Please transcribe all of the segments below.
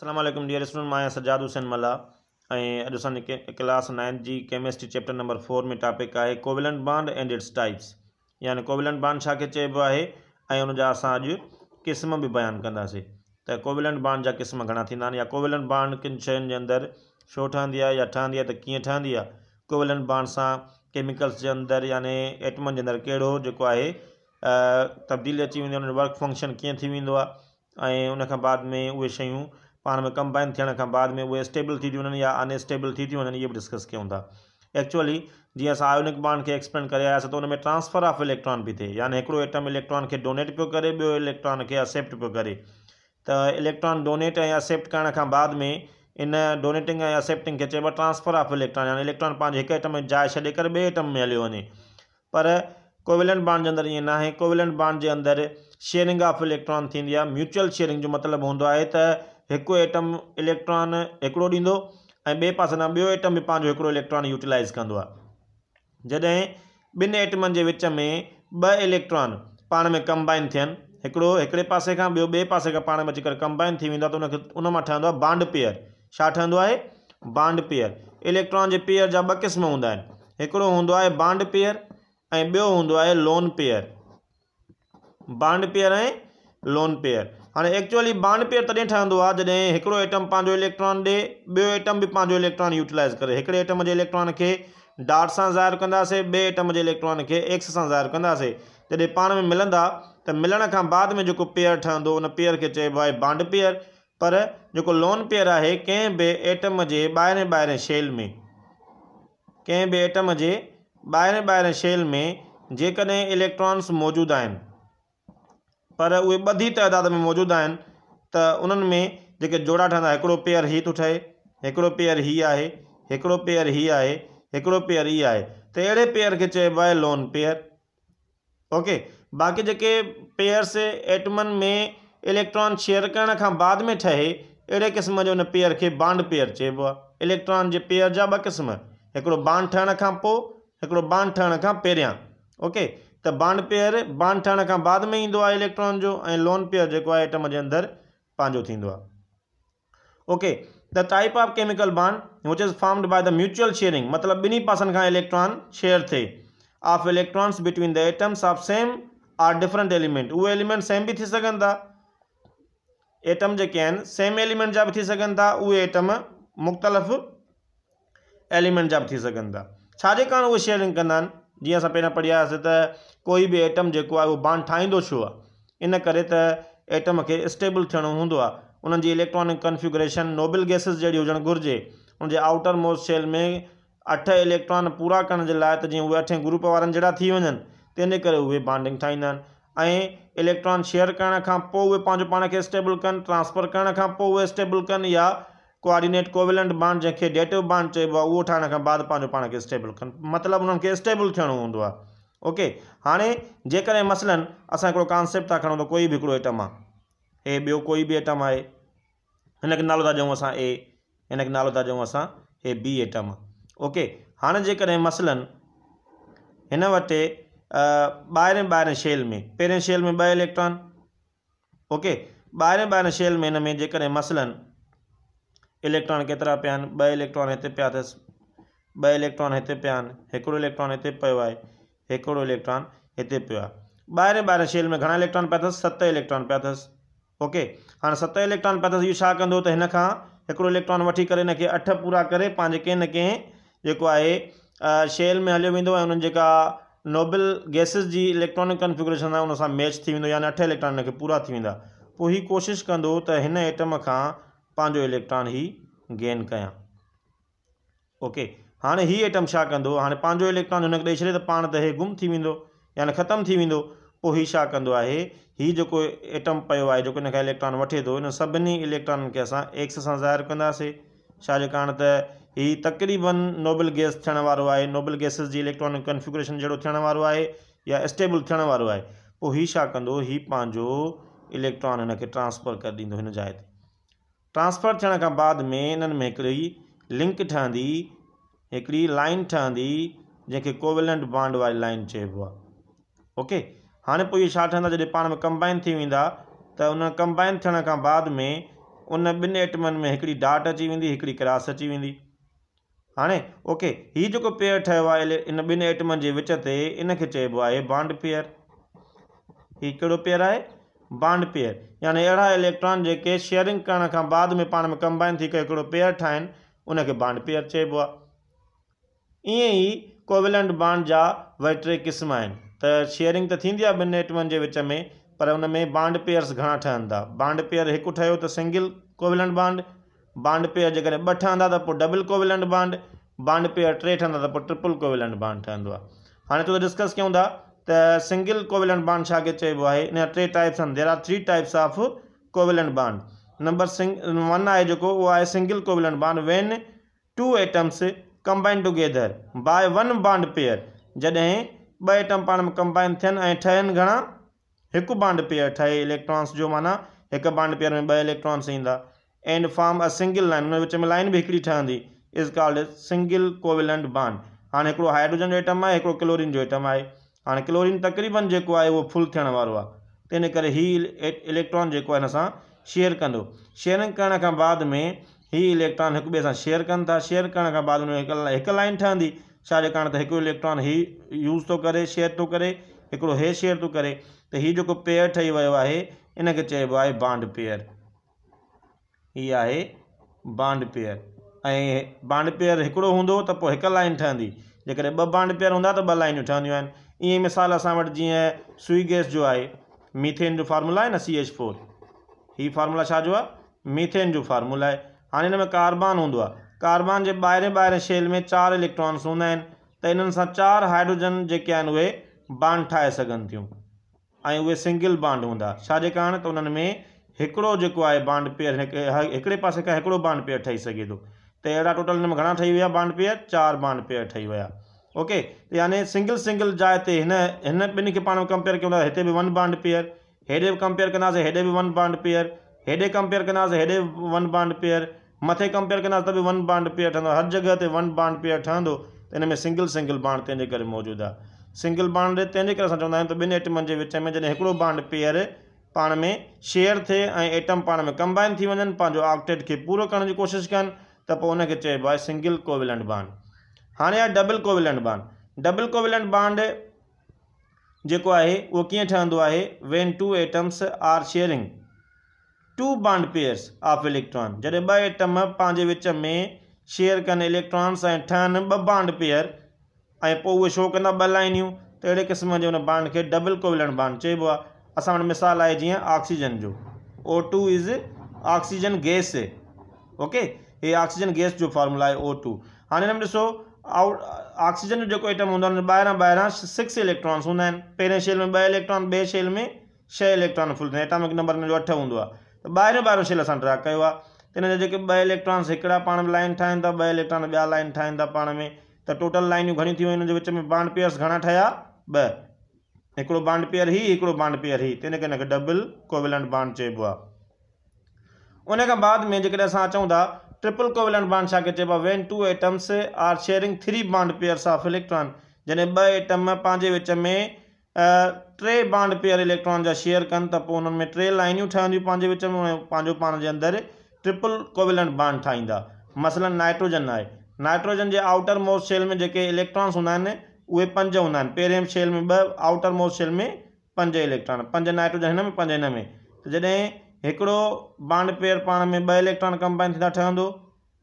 असलामेकुम dear student मां आहियां सजाद हुसैन मला ऐं अॼु असांजे क्लास नाइंथ जी केमिस्ट्री चैप्टर नंबर फोर में टॉपिक आहे covalent bond and its types यानी कोविलनि बांड छाखे चइबो आहे ऐं उन जा असां अॼु क़िस्म बि बयानु कंदासीं त कोविलनि बांड जा क़िस्म घणा थींदा आहिनि या कोविलन बांड किन शयुनि जे अंदरि छो ठहंदी आहे या ठहंदी आहे त कीअं ठहंदी आहे कोविलन बांड सां केमिकल्स जे अंदरु यानी आइटमनि जे अंदरु कहिड़ो जेको आहे तब्दीली अची वेंदी आहे वर्क फंक्शन कीअं थी वेंदो आहे ऐं उनखां बाद में उहे शयूं पाण में कंबाइन थियण बाद में उहे स्टेबल थी वन या अनस्टेबल थी वन ये भी डिस्कस क्यों था एक्चुअली जी अस आयोनिक बांड के एक्सप्लेन कर तो उनमें ट्रांसफर ऑफ इलेक्ट्रॉन भी थे यानी एक एटम इलेक्ट्रॉन के डोनेट पो करे बो इलेक्ट्रॉन के एक्सेप्ट पे करे तो इलेक्ट्रॉन डोनेट ऐं एक्सेप्ट करण बाद में इन डोनेटिंग ऐं एक्सेप्टिंग के चब ट्रांसफर ऑफ इलेक्ट्रॉन यानी इलेक्ट्रॉन पाँच एक आइटम में जाए छे बे ॿिए आइटम में हलो वे पर कोविलेंट बांड के अंदर ये ना कोविलेंट बांड के अंदर शेयरिंग ऑफ इलेक्ट्रॉन थी म्यूचुअल शेयरिंग जो मतलब होंगे तो एक एटम इलेक्ट्रॉन हिकिड़ो ॾींदो ऐं ॿिए पासे ना ॿियो एटम बि पंहिंजो हिकिड़ो इलेक्ट्रॉन यूटिलाइज़ कंदो आहे जॾहिं ॿिनि एटमनि विच में ॿ इलेक्ट्रॉन पाण में कंबाइन थियनि एक हिकिड़े पासे खां ॿियो ॿिए पासे पा में अची कंबाइन थी वेंदो तो उन मां ठहंदो बांड पेयर छा ठहंदो बांड पेयर इलेक्ट्रॉन जे पेयर जा ॿ क़िस्म हूंदा आहिनि बांड पेयर ऐं ॿियो हूंदो लोन पेयर बांड पेयर ऐं लोन पेयर हाँ एक्चुअली बानपीअर पेयर तदे आहे जॾहिं हिकिड़ो आइटम इलेक्ट्रॉन ॾे बो आइटम बि पंहिंजो इलेक्ट्रॉन यूटिलाइज़ करे हिकिड़े आइटम जे इलेक्ट्रॉन के डार्ट से ज़ाहिर कंदासीं ॿिए आइटम जे इलेक्ट्रॉन के एक्स सां ज़ाहिर कंदासीं जॾहिं पाण में मिलंदा तो मिलने का बाद में जो पेयर ठहंदो उन पेयर के चइबो आहे बांड पेयर पर जो लोन पेयर है कंहिं भी एटम जे ॿाहिरें ॿाहिरें शेल में कें बि एटम जे ॿाहिरें ॿाहिरें शेल में जेकॾहिं इलेक्ट्रॉन्स मौजूदु पर उहे ॿधी तइदाद में मौजूदु आहिनि त उन्हनि में जेके जोड़ा ठहंदा हिकिड़ो पेयर हीउ थो ठहे हिकिड़ो पेयर हीउ आहे हिकिड़ो पेयर हीउ आहे हिकिड़ो पेयर हीउ आहे त अहिड़े पेयर खे चइबो आहे लोन पेयर ओके बाक़ी जेके पेयर्स एटमनि में इलेक्ट्रॉन शेयर करण खां बाद में ठहे अहिड़े क़िस्म जो हुन पेयर खे बांड पेयर चइबो आहे इलेक्ट्रॉन जे पेयर जा ॿ क़िस्म हिकिड़ो बांड ठहण खां पोइ हिकिड़ो बांड ठहण खां पहिरियां ओके तो बांड पेयर बांड ठहण खां बाद में ईंदो इलेक्ट्रॉन जो ऐं लोन पेयर जेको आहे एटम जे अंदरि okay the type of chemical bond which is formed by the mutual sharing मतलब बिन्हीं पासन का इलेक्ट्रॉन शेयर थे of electrons between the atoms of same or different element उहे एलिमेंट सेम भी थी सघनि था एटम जेके सेम एलिमेंट जब बि थी सघनि था उहे एटम मुख़्तलिफ़ एलिमेंट जा थी सघनि था शेयरिंग कंदा जीअं असां पहिरियों पढ़ियासीं त कोई बि एटम जेको आहे उहो बांड ठाहींदो छो आहे इन करे त एटम खे स्टेबल थियणो हूंदो आहे उन्हनि जी इलेक्ट्रॉनिक कंफ्युग्रेशन नोबल गैसिस जहिड़ी हुजणु घुरिजे हुनजे आउटर मोस्ट सेल में अठ इलेक्ट्रॉन पूरा करण जे लाइ त जीअं उहे अठे ग्रुप वारनि जहिड़ा थी वञनि तंहिंजे करे उहे बांडिंग ठाहींदा आहिनि ऐं इलेक्ट्रॉन शेयर करण खां पोइ उहे पंहिंजो पाण खे स्टेबल कनि ट्रांसफर करण खां पोइ उहे स्टेबल कनि या कॉर्डिनेट कोविलेंट बांड जैसे डेटिव बांड चइबो आहे उहो ठाहिण बाद पान पाण स्टेबल कनि मतिलबु उन्हनि खे स्टेबल थियणो हूंदो ओके हाँ जेकॾहिं मसलनि असां हिकिड़ो कॉन्सेप्ट था खणूं कोई भी आइटम आहे हे कोई भी आइटम आहे इनके नालो था ॾियूं असां ए हिनखे नालो था ॾियूं असां हे बी आइटम ओके हाँ जेकॾहिं मसलनि हिन वटि ॿाहिरें ॿाहिरें शेल में पहिरें शेल में ब इलेक्ट्रॉन ओके ॿाहिरें ॿाहिरें शेल में हिन में इलेक्ट्रॉन केतरा पिया आहिनि ॿ इलेक्ट्रॉन हिते पिया अथसि ॿ इलेक्ट्रॉन हिते पिया आहिनि हिकिड़ो इलेक्ट्रॉन हिते पियो आहे हिकिड़ो इलेक्ट्रॉन हिते पियो आहे ॿाहिरि ॿाहिरि शेल में घणा इलेक्ट्रॉन पिया अथसि सत इलेक्ट्रॉन पिया अथसि ओके हाणे सत इलेक्ट्रॉन पिया अथसि इहो छा कंदो त हिनखां हिकिड़ो इलेक्ट्रॉन वठी करे हिन अठ पूरा करे पंहिंजे कंहिं न कंहिं जेको आहे शेल में हलियो वेंदो ऐं उन जेका नोबल गैसिस जी इलेक्ट्रॉनिक कन्फिग्रेशन आहे मैच थी वेंदो यानी अठ इलेक्ट्रॉन हिनखे पूरा थी वेंदा पोइ हीउ कोशिशि कंदो त हिन पंहिंजो इलेक्ट्रॉन ई गेन कयां ओके हाणे हीअ आइटम छा कंदो हाणे पंहिंजो इलेक्ट्रॉन हिन ॾेई छॾे त पाण त हे गुम थी वेंदो यानी ख़तमु थी वेंदो पोइ हीउ छा कंदो आहे हीउ जेको आइटम पियो आहे जेको हिनखे इलेक्ट्रॉन वठे थो हिन सभिनी इलेक्ट्रॉन खे असां एक्स सां ज़ाहिर कंदासीं छाकाणि त हीअ तक़रीबन नोबल गैस थियण वारो आहे नोबल गैसिस जी इलेक्ट्रॉनिक कन्फिग्रेशन जहिड़ो थियण वारो आहे या स्टेबल थियण वारो आहे पोइ हीउ छा कंदो हीअ पंहिंजो इलेक्ट्रॉन हिन ट्रांसफर करे ॾींदो हिन जाइ ते ट्रांसफर थियण खां बाद में इन्हनि में हिकिड़ी लिंक ठहंदी हिकिड़ी लाइन ठहंदी जंहिंखे कोविलेंट बांड वारी लाइन चइबो आहे ओके हाणे पोइ इहे छा ठहंदा जॾहिं पाण में कंबाइन थी वेंदा त उन कंबाइन थियण खां बाद में उन ॿिनि एटमनि में हिकिड़ी डाट अची वेंदी हिकिड़ी क्रास अची वेंदी हाणे ओके हीउ जेको पेयर ठहियो आहे इन ॿिनि एटमनि जे विच ते इनखे चइबो आहे बांड पेयर हीउ कहिड़ो पेयर आहे बॉन्ड पेयर यानी अड़ा इलेक्ट्रॉन जो शेयरिंग करण खां बाद में पा में कंबाइन थी पेयर ठाइन उनखे बॉन्ड पेयर चब आहे ईअं ई कोविलंट बांड क़िस्म तो शेयरिंग तीन बिन आहे के विच में पर उन में बांड पेयर घणा ठहनि था पेयर एक ठो तो single covalent bond bond pair जेकॾहिं ॿ ठहंदा त double covalent bond bond pair टे ठहंदा तो ट्रिपल कोविलंट बॉन्ड ठहंदो हाँ तो डिस्कस क्यों था the single covalent bond छा के इन टे types there are three types of covalent bond number सिंग वन आहे जेको उहो आहे single covalent bond when two atoms combine together by one bond pair जडे ॿ एटम पाण में कंबाइन थियनि ऐं ठहनि एक बॉन्ड पेयर ठहे इलेक्ट्रॉन्स जो माना एक बॉन्ड पेयर में ॿ इलेक्ट्रॉन्स ईंदा and form a single line हुन विच में लाइन बि ठहंदी is called single covalent bond हाणे हिकिड़ो हाइड्रोजन जो आइटम है हिकिड़ो क्लोरिन जो आइटम आहे हाणे क्लोरीन तक़रीबनि जेको आहे उहो फुल थियण वारो आहे त हिन करे हीअ इलेक्ट्रॉन जेको आहे हिन सां शेयर कंदो शेयरिंग करण खां बाद में हीउ इलेक्ट्रॉन हिकु ॿिए सां शेयर कनि था शेयर करण खां बाद हिकु लाइन ठहंदी कारण त हिकु इलेक्ट्रॉन हीउ यूज़ थो करे शेयर थो करे हिकिड़ो हे शेयर थो करे त हीउ जेको पेयर ठही वियो आहे इनखे चइबो आहे बांड पेयर हीअ आहे बांड पेयर ऐं बांड पेयर हिकिड़ो हूंदो त पोइ हिकु लाइन ठहंदी जेकॾहिं ॿ बांड पेयर हूंदा त ॿ लाइनियूं ठहंदियूं आहिनि ईअं मिसाल असां वटि जीअं सुई गैस जो आहे मीथेन जो फार्मूला आहे न सी एच फोर हीअ फार्मूला छा जो आहे मीथेन जो फार्मूला आहे हाणे हिन में कार्बन हूंदो आहे कार्बान जे ॿाहिरें ॿाहिरें शेल में चारि इलेक्ट्रॉन्स हूंदा आहिनि त इन्हनि सां चारि हाइड्रोजन जेके आहिनि उहे बांड ठाहे सघनि थियूं ऐं उहे सिंगल बांड हूंदा छाजेकाणि त उन्हनि में हिकिड़ो जेको आहे बांड पेयर हिकिड़े पासे खां हिकिड़ो बांड पेयर ठही सघे थो त अहिड़ा टोटल हिन में घणा ठही विया बांड पेयर चारि बांड पेयर ठही विया ओके तो यानी सिंगल सिंगल जाते हिन हिन ॿिनि खे पाण में कंपेयर कयूं था हिते वन बांड पेयर हेॾे कंपेयर कंदासीं हेॾे बि वन बांड पेयर हेॾे कंपेयर कंदासीं हेॾे वन बांड पेयर मथे कंपेयर कंदासीं तो बि वन बांड पेयर ठहंदो हर जगह से वन बांड पेयर ठहंदो इन में सिंगल सिंगल बांड तंहिंजे करे मौजूदु आहे सिंगल बांड तेज कर असां चवंदा आहियूं त ॿिनि एटमनि विच में जैसे हिकिड़ो पेयर पाण में शेयर थे आइटम एटम में कंबाइन थी वञनि पंहिंजो ऑक्टेट खे पूरो करण जी कोशिशि कनि त पोइ उनखे चइबो सिंगल कोविलेंट बांड हाँ आहे double covalent bond double covalent bond जो है वो कि when two atoms are sharing two bond pairs of electron जैसे ब एटम पांच विच में शेयर कन इलेक्ट्रॉन्स ब ठहनि बांड पेयर ए पोइ उहे शो कंदा ॿ लाइनियूं त क़िस्म के हुन बांड के डबल कोविलेंट बांड चइबो आहे मिसाल है जीअं ऑक्सीजन जो O two is oxygen gas okay हे ऑक्सीजन गैस जो फॉर्मूला आहे ओ टू हाँ इन्हें में आउट ऑक्सीजन जो जेको आइटम हूंदो आहे ॿाहिरां ॿाहिरां सिक्स इलेक्ट्रॉन्स हूंदा आहिनि पहिरें शेल में ॿ इलेक्ट्रॉन ॿिए शेल में छह इलेक्ट्रॉन फुलंदा आहिनि नंबर जो अठ हूंदो आहे त ॿाहिरों शेल असां ड्रा कयो आहे त हिन जा जेके ॿ इलेक्ट्रॉन्स हिकिड़ा पाण में लाइन ठाहिनि था ॿ इलेक्ट्रॉन ॿिया लाइन ठाहिनि था पाण में त टोटल लाइनियूं घणी थी वियूं हिन जे विच में बांड पेयर्स घणा ठहिया ॿ हिकिड़ो बांड पेयर ही हिकिड़ो बांड पेयर हीउ त हिन करे डबल कोविलंट बांड चइबो आहे उन खां बाद में जेकॾहिं असां ट्रिपल कोवेलेंट बांड छा के when two atoms are sharing three bond pairs of electron जैसे ब आइटम पंहिंजे विच में टे बांड पेयर इलेक्ट्रॉन जा शेयर कन तो पोइ में टे लाइनियूं ठहंदियूं विच में पंहिंजो पाण जे अंदरि ट्रिपल कोवेलेंट बॉन्ड ठाहींदा मसलन नाइट्रोजन है नाइट्रोजन के आउटर मोस्ट शेल में जो इलेक्ट्रॉन्स हूंदा उ पंज हूंदा आहिनि शेल में ब आउटर मोस्ट शेल में पंज इलेक्ट्रॉन पंज नाइट्रोजन हिन में पंज हिन में त हिकिड़ो बांड पेयर पाण में ॿ इलेक्ट्रॉन कंबाइन थींदा ठहंदो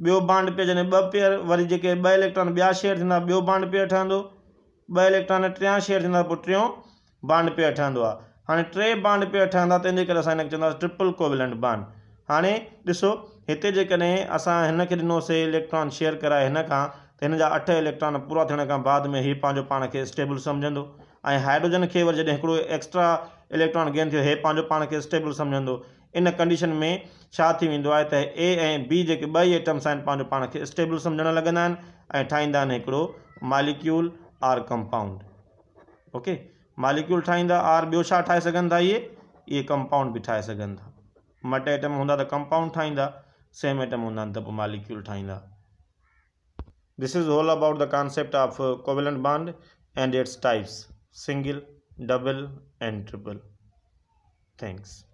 ॿियो बांड पेयर जॾहिं ॿ पेयर वरी जेके ॿ इलेक्ट्रॉन ॿिया शेयर थींदा ॿियो बांड पेयर ठहंदो ॿ इलेक्ट्रॉन टियां शेयर थींदा पोइ टियों बांड पेयर ठहंदो आहे हाणे टे बांड पेयर ठहंदा तंहिंजे करे असां हिनखे चवंदासीं ट्रिपल कोविलेंट बांड हाणे ॾिसो हिते जेकॾहिं असां हिनखे ॾिनोसीं इलेक्ट्रॉन शेयर कराए हिन खां त हिन जा अठ इलेक्ट्रॉन पूरा थियण खां बाद में हीउ पंहिंजो पाण खे स्टेबल सम्झंदो ऐं हाइड्रोजन खे वरी जॾहिं हिकिड़ो एक्स्ट्रा इलेक्ट्रॉन गेन थियो हे पंहिंजो पाण खे स्टेबल सम्झंदो इन कंडीशन में छा थी वेंदो ए बी जेके ॿई एटम्स आहिनि पंहिंजो स्टेबल सम्झणु लॻंदा आहिनि ऐं molecule or compound okay molecule ठाहींदा आर ॿियो छा ठाहे था इहे इहे कंपाउंड भी ठा सघनि था मट एटम हूंदा कंपाउंड ठाहींदा सेम आइटम हूंदा आहिनि मालिक्यूल ठाहींदा this is all about the concept of covalent bond and its types single double and triple thanks